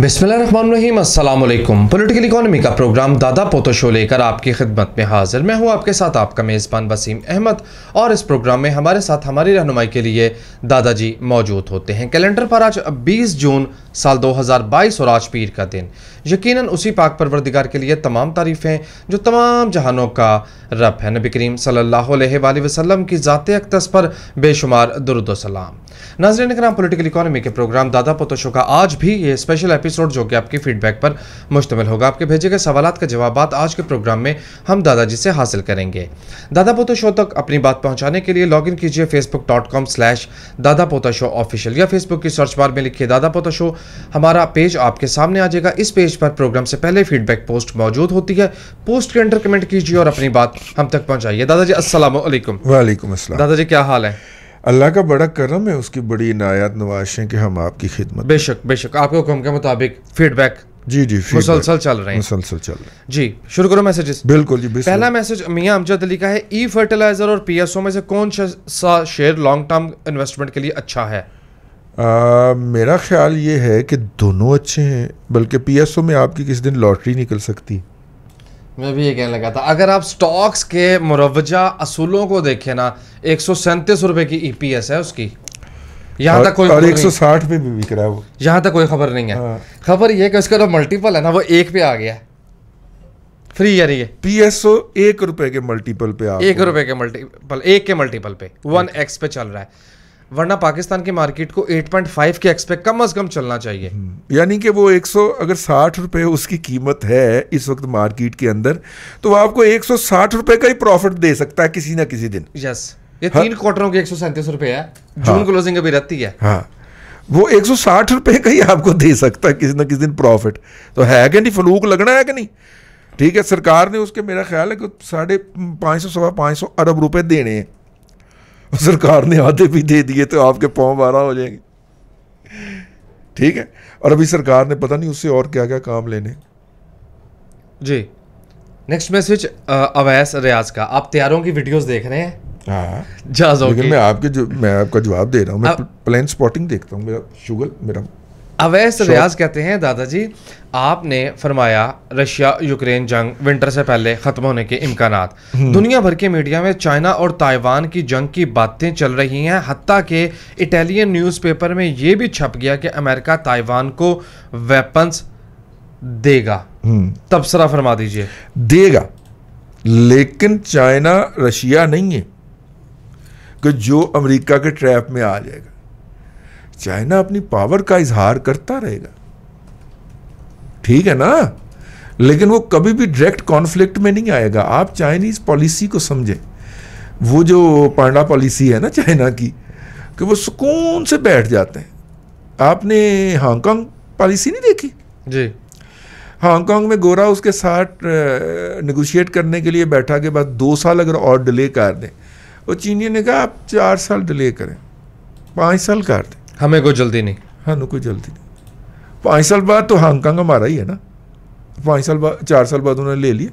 बिस्मिल्लाम political economy का program दादा पोतो शो लेकर आपकी खिदमत में हाजिर मैं हूँ आपके साथ आपका मेज़बान वसीम अहमद और इस प्रोग्राम में हमारे साथ हमारी रहनुमाई के लिए दादाजी मौजूद होते हैं कैलेंडर पर आज 20 जून साल 2022 और आज पीर का दिन यकीन उसी पाक परवरदिगार के लिए तमाम तारीफ़ें जो तमाम जहानों का रब है नबी करीम सल्लल्लाहु वसलम की ज़ाते अकदस पर बेशुमार दुरुदोसलाम नाजरन कराम पोलिटिकल इकानमी के प्रोग्राम दादा पोतोशो का आज भी ये स्पेशल एपिसोड जो कि आपकी फीडबैक पर मुश्तमिल होगा आपके भेजे गए सवाल का जवाब आज के प्रोग्राम में हम दादाजी से हासिल करेंगे दादा पोता शो तक अपनी बात पहुंचाने के लिए लॉग इन कीजिए फेसबुक डॉट कॉम स्लैश दादा पोता शो ऑफिशियल या फेसबुक की सर्च बार में लिखिए दादा पोता शो हमारा पेज आपके सामने आ जाएगा इस पेज पेज पर प्रोग्राम से पहले फीडबैक पोस्ट मौजूद होती है पोस्ट के अंडर कमेंट कीजिए और अपनी बात हम तक पहुंचाइए दादाजी असल वालेकुम दादाजी क्या हाल है अल्लाह का बड़ा करम है उसकी बड़ी इनायत नवाश है कि हम आपकी खिदमत बेशक बेशक आपके हुक्म के मुताबिक फीडबैक जी जी मुसलसल चल रहे हैं मुसलसल चल रहे हैं जी शुरू करो मैसेजेस बिल्कुल जी बिल्कुल पहला मैसेज मियाँ अमजद अली का है ई फर्टिलाइजर और पीएसओ में से कौन सा शेयर लॉन्ग टर्म इन्वेस्टमेंट के लिए अच्छा है आ, मेरा ख्याल ये है कि दोनों अच्छे हैं बल्कि पी पीएसओ में आपकी किस दिन लॉटरी निकल सकती मैं भी ये कहने लगा था अगर आप स्टॉक्स के मुरवजा असूलों को देखें ना एक सौ सैंतीस रुपये की ई पी एस है उसकी यहाँ तक कोई एक सौ साठ में भी बिक रहा है वो यहाँ तक कोई खबर नहीं है हाँ। खबर ये है कि उसका जो मल्टीपल है ना वो एक पे आ गया है फ्री यार ये पी एस ओ एक रुपए के मल्टीपल पे आ एक रुपए के मल्टीपल एक के मल्टीपल पे वन हाँ। एक्स पे चल रहा है वरना पाकिस्तान की मार्केट को 8.5 के एक्सपेक्ट कम अज कम चलना चाहिए हम्म। यानी कि वो 100 अगर साठ रुपये उसकी कीमत है इस वक्त मार्केट के अंदर तो आपको 160 रुपए का ही प्रॉफिट दे सकता है किसी ना किसी दिन यस ये हाँ। तीन क्वार्टरों के एक सौ सैंतीस है हाँ। हाँ। जून हाँ, क्लोजिंग अभी रहती है हाँ वो एक सौ साठ रुपये का ही आपको दे सकता है किसी ना किसी दिन प्रॉफिट तो है कि नहीं फलूक लगना है कि नहीं ठीक है सरकार ने उसके मेरा ख्याल है कि साढ़े पाँच सौ सवा पाँच सौ अरब रुपए देने हैं सरकार ने आधे भी दे दिए तो आपके पाँव बारह हो जाएंगे ठीक है और अभी सरकार ने पता नहीं उससे और क्या क्या काम लेने जी नेक्स्ट मैसेज अवैस रियाज का आप तैयारों की वीडियोस देख रहे हैं हाँ लेकिन मैं आपके जो मैं आपका जवाब दे रहा हूँ मैं प्लेन स्पॉटिंग देखता हूँ मेरा शुगर मेरा अवैस रियाज कहते हैं दादाजी आपने फरमाया रशिया यूक्रेन जंग विंटर से पहले ख़त्म होने के इम्कान हम्म। दुनिया भर के मीडिया में चाइना और ताइवान की जंग की बातें चल रही हैं हती के इटालियन न्यूज़पेपर में ये भी छप गया कि अमेरिका ताइवान को वेपन्स देगा हम्म। तबसरा फरमा दीजिए देगा लेकिन चाइना रशिया नहीं है कि जो अमरीका के ट्रैप में आ जाएगा चाइना अपनी पावर का इजहार करता रहेगा ठीक है ना लेकिन वो कभी भी डायरेक्ट कॉन्फ्लिक्ट में नहीं आएगा आप चाइनीज पॉलिसी को समझें वो जो पांडा पॉलिसी है ना चाइना की कि वो सुकून से बैठ जाते हैं आपने हांगकांग पॉलिसी नहीं देखी जी हांगकांग में गोरा उसके साथ निगोशिएट करने के लिए बैठा के बाद दो साल अगर और डिले कर दें और चीनी ने कहा आप चार साल डिले करें पाँच साल कर दें हमें कोई जल्दी नहीं हाँ कोई जल्दी नहीं पाँच साल बाद तो हांगकांग हमारा ही है ना पाँच साल बाद चार साल बाद उन्होंने ले लिया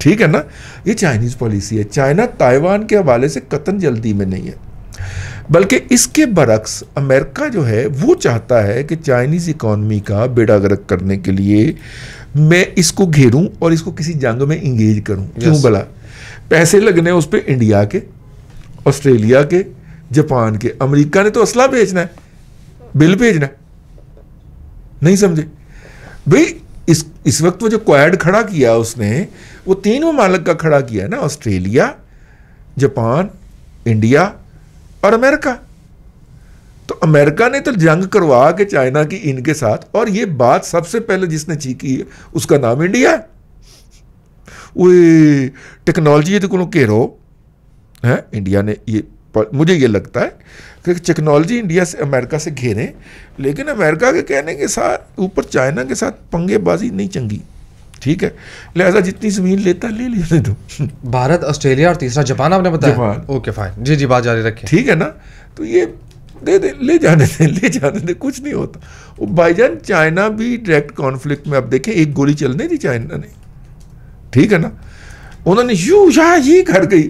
ठीक है ना ये चाइनीज पॉलिसी है चाइना ताइवान के हवाले से कतन जल्दी में नहीं है बल्कि इसके बरक्स अमेरिका जो है वो चाहता है कि चाइनीज़ इकॉनमी का बेड़ा गर्क करने के लिए मैं इसको घेरूं और इसको किसी जंग में इंगेज करूं yes. क्यों भला पैसे लगने उस पर इंडिया के ऑस्ट्रेलिया के जापान के अमेरिका ने तो असला भेजना है बिल भेजना है नहीं समझे भाई इस इस वक्त वो जो क्वाड खड़ा किया उसने वो तीन ममालक का खड़ा किया ना ऑस्ट्रेलिया जापान इंडिया और अमेरिका तो अमेरिका ने तो जंग करवा के चाइना की इनके साथ और ये बात सबसे पहले जिसने चीखी है उसका नाम इंडिया है टेक्नोलॉजी तो को घेरो है इंडिया ने ये पर मुझे ये लगता है कि टेक्नोलॉजी इंडिया से अमेरिका से घेरें लेकिन अमेरिका के कहने के साथ ऊपर चाइना के साथ पंगेबाजी नहीं चंगी ठीक है लिहाजा जितनी जमीन लेता ले लिया दो भारत ऑस्ट्रेलिया और तीसरा जापान आपने बताया जापान ओके फाइन जी जी बात जारी रखें ठीक है ना तो ये दे दे ले जाने दे ले जाने दे कुछ नहीं होता और बाईजान चाइना भी डायरेक्ट कॉन्फ्लिक्ट में आप देखें एक गोली चलने दी चाइना ने ठीक है ना उन्होंने यू या ये कर गई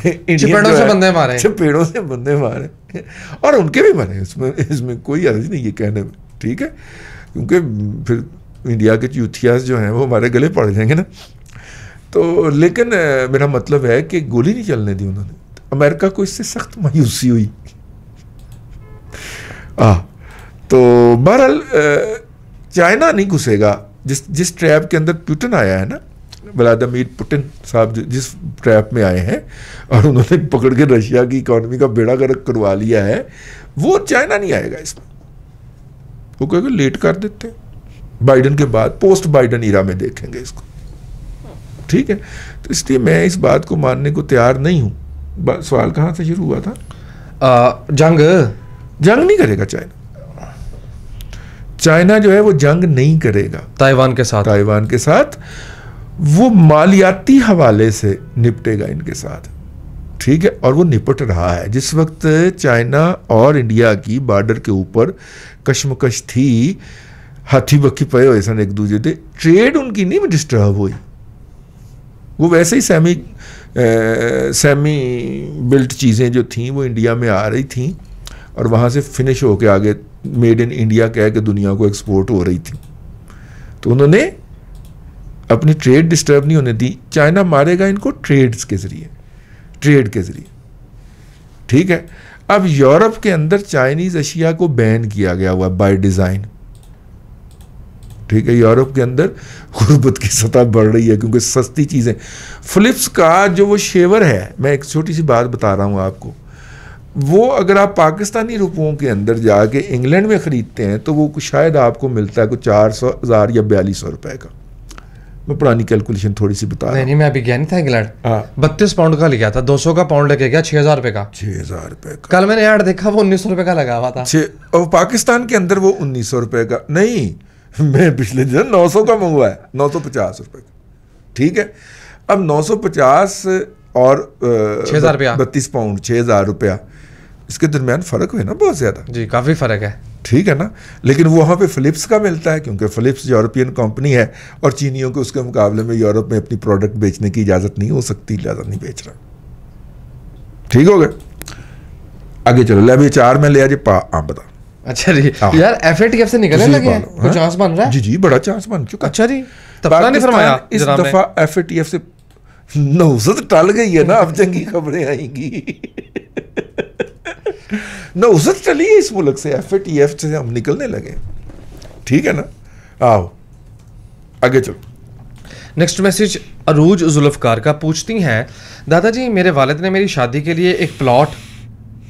पेड़ों से बंदे मारे चिपेड़ों से बंदे मारे और उनके भी मारे इसमें इसमें कोई अर्ज नहीं ये कहने में ठीक है क्योंकि फिर इंडिया के यूथियास जो हैं वो हमारे गले पड़ जाएंगे ना तो लेकिन मेरा मतलब है कि गोली नहीं चलने दी उन्होंने अमेरिका को इससे सख्त मायूसी हुई आ, तो बहरहाल चाइना नहीं घुसेगा जिस जिस ट्रैप के अंदर प्यूटन आया है ना व्लादिमिर पुटिन साहब जिस ट्रैप में आए हैं और उन्होंने पकड़ के रशिया की इकोनॉमी का बेड़ा गर्क करवा लिया है वो चाइना नहीं आएगा इसमें वो कहेगा लेट कर देते बाइडन के बाद पोस्ट बाइडन ईरा में देखेंगे इसको ठीक है तो इसलिए मैं इस बात को मानने को तैयार नहीं हूँ सवाल कहाँ से शुरू हुआ था आ, जंग जंग नहीं करेगा चाइना चाइना जो है वो जंग नहीं करेगा ताइवान के साथ ताइवान के साथ वो मालियाती हवाले से निपटेगा इनके साथ ठीक है और वो निपट रहा है जिस वक्त चाइना और इंडिया की बॉर्डर के ऊपर कश्मकश थी हाथी बखी पे हुए सन एक दूसरे थे ट्रेड उनकी नहीं डिस्टर्ब हुई वो वैसे ही सेमी ए, सेमी बिल्ट चीज़ें जो थीं वो इंडिया में आ रही थीं और वहाँ से फिनिश होके आगे मेड इन इंडिया कह के दुनिया को एक्सपोर्ट हो रही थी तो उन्होंने अपनी ट्रेड डिस्टर्ब नहीं होने दी चाइना मारेगा इनको ट्रेड्स के ज़रिए ट्रेड के ज़रिए ठीक है अब यूरोप के अंदर चाइनीज़ अशिया को बैन किया गया हुआ बाय डिज़ाइन ठीक है यूरोप के अंदर गुर्बत की सतह बढ़ रही है क्योंकि सस्ती चीज़ें फ़िलिप्स का जो वो शेवर है मैं एक छोटी सी बात बता रहा हूँ आपको वो अगर आप पाकिस्तानी रुपयों के अंदर जाके इंग्लैंड में ख़रीदते हैं तो वो शायद आपको मिलता है कुछ चार सौ हज़ार या बयालीस सौ रुपये का मैं पुरानी कैलकुलेशन थोड़ी सी बता नहीं, नहीं मैं वैज्ञानिक था इंग्लैंड हाँ। बत्तीस पाउंड का ले था दो सौ का पाउंड लेके गया छह हजार रुपए का छह हजार रुपए का कल मैंने ऐड देखा वो उन्नीस सौ रुपए का लगा हुआ था और पाकिस्तान के अंदर वो उन्नीस सौ रुपए का नहीं मैं पिछले दिन नौ सौ का मंगवाया नौ सौ पचास रुपए का ठीक है अब नौ सौ पचास और छह हज़ार रुपया बत्तीस पाउंड छह हज़ार रुपया इसके दरमियान फ़र्क है ना बहुत ज़्यादा जी काफ़ी फ़र्क है ठीक है ना लेकिन वो वहाँ पे फिलिप्स का मिलता है क्योंकि फिलिप्स यूरोपियन कंपनी है और चीनियों को उसके मुकाबले में यूरोप में अपनी प्रोडक्ट बेचने की इजाज़त नहीं हो सकती इजाज़त नहीं बेच रहा ठीक हो गए आगे चलो ले अभी चार में ले आज पा आप हाँ, बता अच्छा जी हाँ। यार एफएटीएफ से निकलने लगे कुछ चांस हाँ। बन रहा है जी जी बड़ा चांस बन चुका अच्छा जी तबला ने फरमाया इस दफा एफएटीएफ से नौसत टल गई है ना अब जंगी खबरें आएंगी नौसत चली है इस मुल्क से एफ ए टी एफ से हम निकलने लगे ठीक है ना आओ आगे चलो नेक्स्ट मैसेज अरूज जुल्फकार का पूछती हैं दादाजी मेरे वालद ने मेरी शादी के लिए एक प्लॉट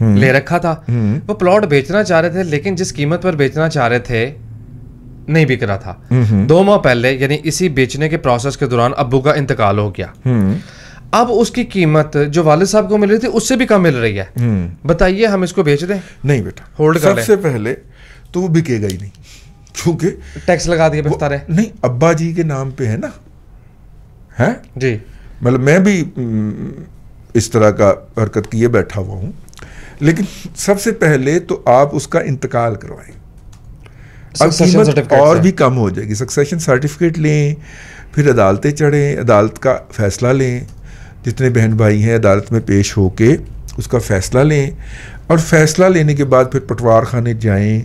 हम्म। ले रखा था हम्म। वो प्लॉट बेचना चाह रहे थे लेकिन जिस कीमत पर बेचना चाह रहे थे नहीं बिक रहा था हम्म। दो माह पहले यानी इसी बेचने के प्रोसेस के दौरान अबू का इंतकाल हो गया अब उसकी कीमत जो वाले साहब को मिल रही थी उससे भी कम मिल रही है हम्म। बताइए हम इसको बेच दें नहीं बेटा होल्ड कर सबसे पहले तो वो बिकेगा ही नहीं क्योंकि टैक्स लगा दिया बता रहे नहीं अब्बा जी के नाम पे है ना है जी मतलब मैं भी हम्म, इस तरह का हरकत किए बैठा हुआ हूँ लेकिन सबसे पहले तो आप उसका इंतकाल करवाएं अब कीमत और भी कम हो जाएगी सक्सेशन सर्टिफिकेट लें फिर अदालतें चढ़ें अदालत का फैसला लें जितने बहन भाई हैं अदालत में पेश हो के उसका फ़ैसला लें और फ़ैसला लेने के बाद फिर पटवार खाने जाएं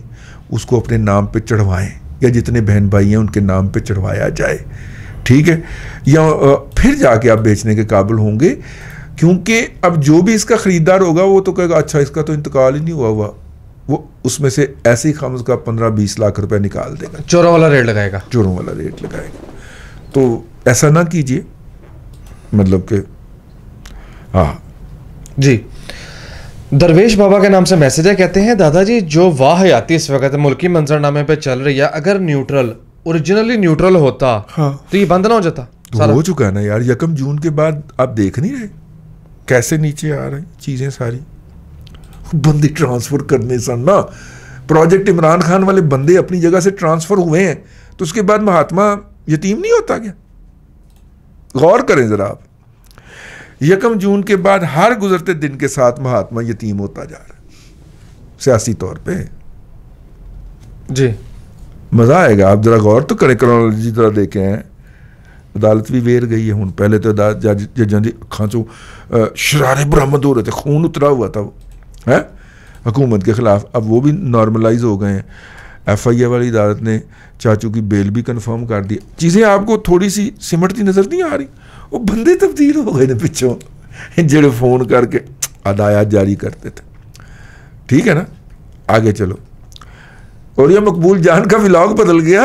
उसको अपने नाम पे चढ़वाएं या जितने बहन भाई हैं उनके नाम पे चढ़वाया जाए ठीक है या फिर जाके आप बेचने के काबिल होंगे क्योंकि अब जो भी इसका ख़रीदार होगा वो तो कहेगा अच्छा इसका तो इंतकाल ही नहीं हुआ हुआ वो उसमें से ऐसे ही खाम का पंद्रह बीस लाख रुपये निकाल देगा चोरों वाला रेट लगाएगा चोरों वाला रेट लगाएगा तो ऐसा ना कीजिए मतलब कि हाँ जी दरवेश बाबा के नाम से मैसेज है कहते हैं दादाजी जो वाह आती इस वक्त मुल्की मंजरनामे पे चल रही है अगर न्यूट्रल ओरिजिनली न्यूट्रल होता हाँ। तो ये बंद ना हो जाता तो सारा। हो चुका है ना यार यकम जून के बाद आप देख नहीं रहे कैसे नीचे आ रहे चीज़ें सारी बंदे ट्रांसफ़र करने सर ना प्रोजेक्ट इमरान खान वाले बंदे अपनी जगह से ट्रांसफ़र हुए हैं तो उसके बाद महात्मा यतीम नहीं होता क्या गौर करें ज़रा आप यकम जून के बाद हर गुजरते दिन के साथ महात्मा यतीम होता जा रहा है सियासी तौर पे जी मज़ा आएगा आप ज़रा गौर तो करें क्रोनोलॉजी ज़रा हैं अदालत भी वेर गई है हूँ पहले तो अदालत जजों की अखा चो शरारे बरामद हो रहे थे खून उतरा हुआ था वो है हुकूमत के ख़िलाफ़ अब वो भी नॉर्मलाइज हो गए हैं एफ आई ए वाली अदालत ने चाचू की बेल भी कन्फर्म कर दी चीज़ें आपको थोड़ी सी सिमटती नज़र नहीं आ रही वो बंदे तब्दील हो गए पिछों जो फोन करके अदाया जारी करते थे ठीक है ना आगे चलो और ये मकबूल जान का विलाग बदल गया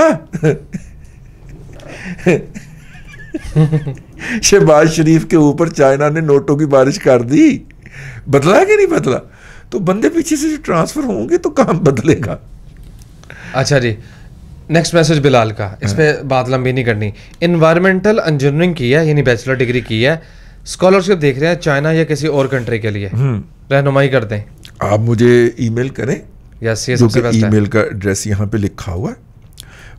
शहबाज शरीफ के ऊपर चाइना ने नोटों की बारिश कर दी बदला कि नहीं बदला तो बंदे पीछे से ट्रांसफर होंगे तो काम बदलेगा अच्छा जी नेक्स्ट मैसेज बिलाल का इसमें बात लंबी नहीं करनी इन्वायरमेंटल इंजीनियरिंग की है यानी बैचलर डिग्री की है स्कॉलरशिप देख रहे हैं चाइना या किसी और कंट्री के लिए रहनुमाई कर दें आप मुझे ईमेल करें यस ये सबसे बेस्ट ईमेल का एड्रेस यहाँ पे लिखा हुआ है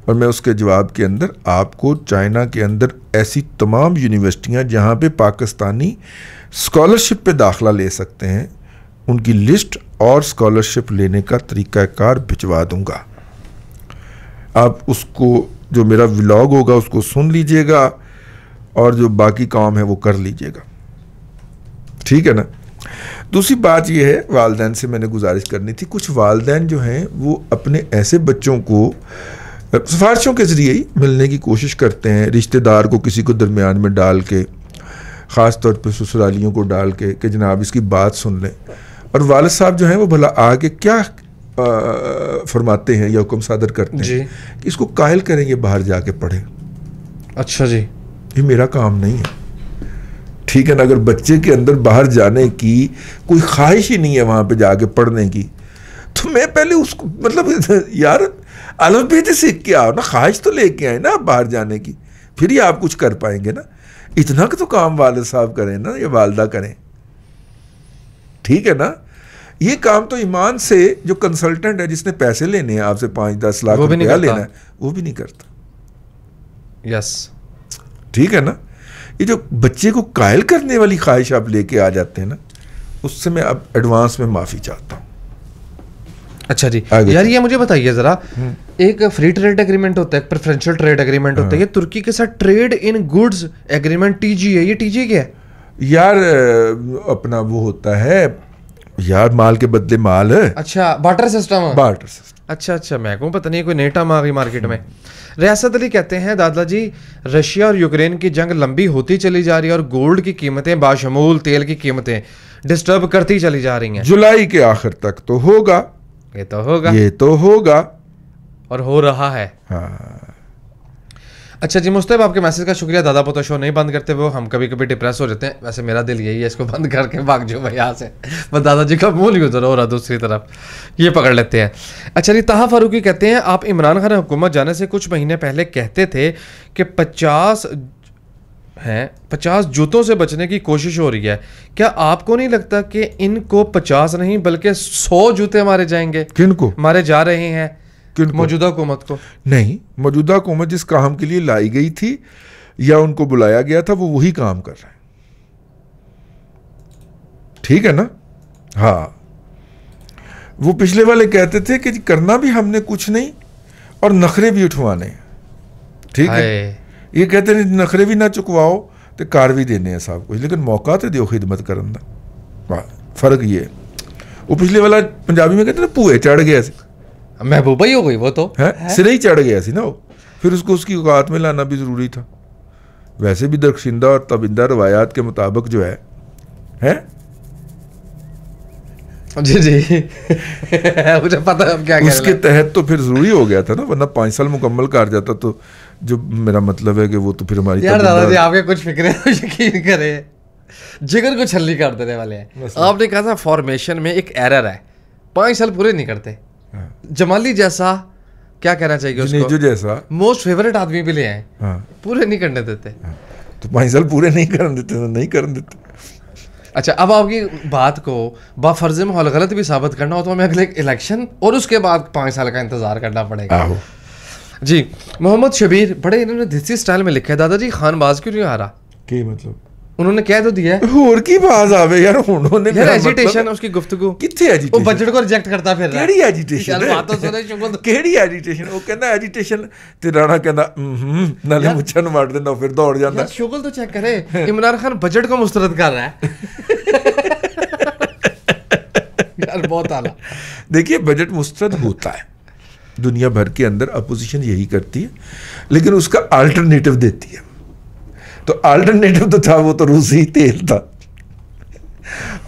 और मैं उसके जवाब के अंदर आपको चाइना के अंदर ऐसी तमाम यूनिवर्सिटियाँ जहाँ पे पाकिस्तानी स्कॉलरशिप पे दाखला ले सकते हैं उनकी लिस्ट और स्कॉलरशिप लेने का तरीक़ाकार भिजवा दूँगा आप उसको जो मेरा व्लॉग होगा उसको सुन लीजिएगा और जो बाकी काम है वो कर लीजिएगा ठीक है ना दूसरी बात यह है वालदेन से मैंने गुजारिश करनी थी कुछ वालदेन जो हैं वो अपने ऐसे बच्चों को सिफारिशों के ज़रिए ही मिलने की कोशिश करते हैं रिश्तेदार को किसी को दरमियान में डाल के ख़ास तौर पर ससुरालियों को डाल के कि जनाब इसकी बात सुन लें और वालद साहब जो हैं वो भला आके क्या फरमाते हैं या हुक्म सादर करते हैं कि इसको कायल करेंगे बाहर जाके पढ़े अच्छा जी ये मेरा काम नहीं है ठीक है ना अगर बच्चे के अंदर बाहर जाने की कोई ख्वाहिश ही नहीं है वहां पे जाके पढ़ने की तो मैं पहले उसको मतलब यार अलग सीख के आओ ना ख्वाहिश तो लेके आए ना बाहर जाने की फिर ही आप कुछ कर पाएंगे ना इतना का तो काम वाले साहब करें ना या वालदा करें ठीक है ना ये काम तो ईमान से जो कंसल्टेंट है जिसने पैसे लेने हैं आपसे पाँच दस लाख रुपया लेना है वो भी नहीं करता यस ठीक है ना ये जो बच्चे को कायल करने वाली ख्वाहिश आप लेके आ जाते हैं ना उससे मैं अब एडवांस में माफ़ी चाहता हूँ अच्छा जी यार ये मुझे बताइए जरा हम्म। एक फ्री ट्रेड एग्रीमेंट होता है प्रेफरेंशियल ट्रेड एग्रीमेंट होता है हाँ। ये तुर्की के साथ trade in goods agreement TG है ये टीजी क्या है यार अपना वो होता है यार माल के बदले माल है अच्छा बाटर सिस्टम है बार्टर सिस्टम अच्छा अच्छा मैं कहूँ पता नहीं कोई नेटा मार गई मार्केट में रियासत अली कहते हैं जी रशिया और यूक्रेन की जंग लंबी होती चली जा रही है और गोल्ड की कीमतें बाशमूल तेल की कीमतें डिस्टर्ब करती चली जा रही हैं जुलाई के आखिर तक तो होगा ये तो होगा ये तो होगा और हो रहा है हाँ अच्छा जी मुस्तैब आपके मैसेज का शुक्रिया दादा पोता शो नहीं बंद करते वो हम कभी कभी डिप्रेस हो जाते हैं वैसे मेरा दिल यही है इसको बंद करके भाग जो भाई यहाँ से बस दादाजी का मूल ही उधर हो रहा दूसरी तरफ ये पकड़ लेते हैं अच्छा जी तहा फारूकी कहते हैं आप इमरान खान हुकूमत जाने से कुछ महीने पहले कहते थे कि पचास हैं पचास जूतों से बचने की कोशिश हो रही है क्या आपको नहीं लगता कि इनको पचास नहीं बल्कि सौ जूते मारे जाएंगे किन मारे जा रहे हैं मौजूदा हुकूमत को नहीं मौजूदा हुकूमत जिस काम के लिए लाई गई थी या उनको बुलाया गया था वो वही काम कर रहे हैं ठीक है ना हाँ वो पिछले वाले कहते थे कि करना भी हमने कुछ नहीं और नखरे भी उठवाने ठीक है ये कहते हैं नखरे भी ना चुकवाओ तो कार भी देने हैं सब कुछ लेकिन मौका तो दो खिदमत करने का फर्क ये वो पिछले वाला पंजाबी में कहते ना भूए चढ़ गया महबूबा ही हो गई वो तो है, सिरे ही चढ़ गया सी ना वो फिर उसको उसकी औकात में लाना भी ज़रूरी था वैसे भी दरकशिंदा और तबिंदा रवायात के मुताबिक जो है हैं जी जी मुझे पता है क्या उसके तहत तो फिर जरूरी हो गया था ना वरना पांच साल मुकम्मल कर जाता तो जो मेरा मतलब है कि वो तो फिर हमारी यार दादाजी आपके कुछ फिक्रे यकीन करें जिगर को छल्ली कर देने वाले हैं आपने कहा था फॉर्मेशन में एक एरर है पांच साल पूरे नहीं करते हाँ। जमाली जैसा क्या कहना चाहिए उसको जैसा मोस्ट फेवरेट आदमी भी ले आए हाँ। हाँ। तो पूरे नहीं करने देते तो पाँच साल पूरे नहीं करने देते नहीं करने देते अच्छा अब आपकी बात को बाफर्ज माहौल गलत भी साबित करना हो तो हमें अगले इलेक्शन और उसके बाद पाँच साल का इंतजार करना पड़ेगा जी मोहम्मद शबीर बड़े इन्होंने देसी स्टाइल में लिखा है दादाजी खान बाज क्यों नहीं आ रहा कि मतलब ਉਨ੍ਹਾਂ ਨੇ ਕਹਿ ਤਾਂ ਦਿਆ ਹੋਰ ਕੀ ਬਾਜ਼ ਆਵੇ ਯਾਰ ਹੁਣ ਉਹਨੇ ਯਾਰ ਐਜੀਟੇਸ਼ਨ ਉਸकी ਗੁਫ਼ਤਗੂ ਕਿੱਥੇ ਐਜੀਟੇਸ਼ਨ ਉਹ ਬਜਟ ਕੋ ਰਿਜੈਕਟ ਕਰਦਾ ਫਿਰ ਕਿਹੜੀ ਐਜੀਟੇਸ਼ਨ ਯਾਰ ਬਾਤ ਸੁਣੇ ਸ਼ੁਗਲ ਕਿਹੜੀ ਐਜੀਟੇਸ਼ਨ ਉਹ ਕਹਿੰਦਾ ਐਜੀਟੇਸ਼ਨ ਤੇ ਰਾਣਾ ਕਹਿੰਦਾ ਹੂੰ ਨਾਲੇ ਮੁੱਛਾਂ ਨੂੰ ਮਾਰ ਦਿੰਦਾ ਫਿਰ ਦੌੜ ਜਾਂਦਾ ਸ਼ੁਗਲ ਤਾਂ ਚੈੱਕ ਕਰੇ ਇਮਰਾਨ ਖਾਨ ਬਜਟ ਕੋ ਮੁਸਤਰਦ ਕਰ ਰਹਾ है यार बहुत आला देखिए बजट मुस्तरद होता है दुनिया भर के अंदर अपोजिशन यही करती है लेकिन उसका अल्टरनेटिव देती है तो अल्टरनेटिव तो था वो तो रूसी तेल था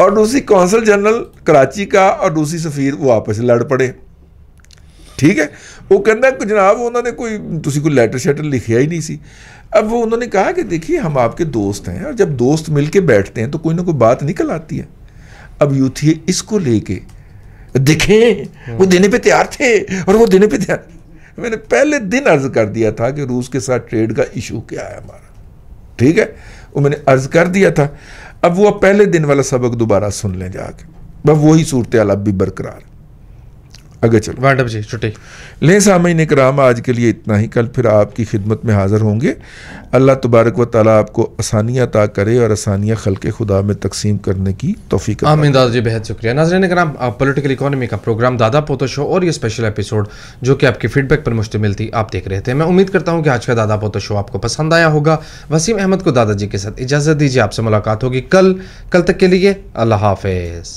और रूसी कौंसल जनरल कराची का और रूसी सफ़ीर वो आपस लड़ पड़े ठीक है वो कहना जनाब उन्होंने कोई तुम्हें कोई लैटर शैटर लिखा ही नहीं सी अब वो उन्होंने कहा कि देखिए हम आपके दोस्त हैं और जब दोस्त मिल के बैठते हैं तो कोई ना कोई बात निकल आती है अब यूथी इसको लेके देखें वो हाँ। देने पे तैयार थे और वो देने पे तैयार मैंने पहले दिन अर्ज कर दिया था कि रूस के साथ ट्रेड का इशू क्या है हमारा ठीक है वो मैंने अर्ज कर दिया था अब वो पहले दिन वाला सबक दोबारा सुन लें जाके बस वही सूरत अब भी बरकरार है आगे चलो वाडम जी छुट्टी लें सामीन कराम आज के लिए इतना ही कल फिर आपकी खिदमत में हाज़िर होंगे अल्लाह तबारक व ताली आपको आसानियाँ अता करे और आसानियाँ खल के खुदा में तकसीम करने की तोफ़ी आमिन दादा जी बेहद शुक्रिया ने कराम पोलिटिकल इकानमी का प्रोग्राम दादा पोतो शो और ये स्पेशल एपिसोड जो कि आपके फीडबैक पर मुश्तमिल थी आप देख रहे थे मैं उम्मीद करता हूँ कि आज का दादा पोतो शो आपको पसंद आया होगा वसीम अहमद को दादाजी के साथ इजाज़त दीजिए आपसे मुलाकात होगी कल कल तक के लिए अल्लाह हाफिज़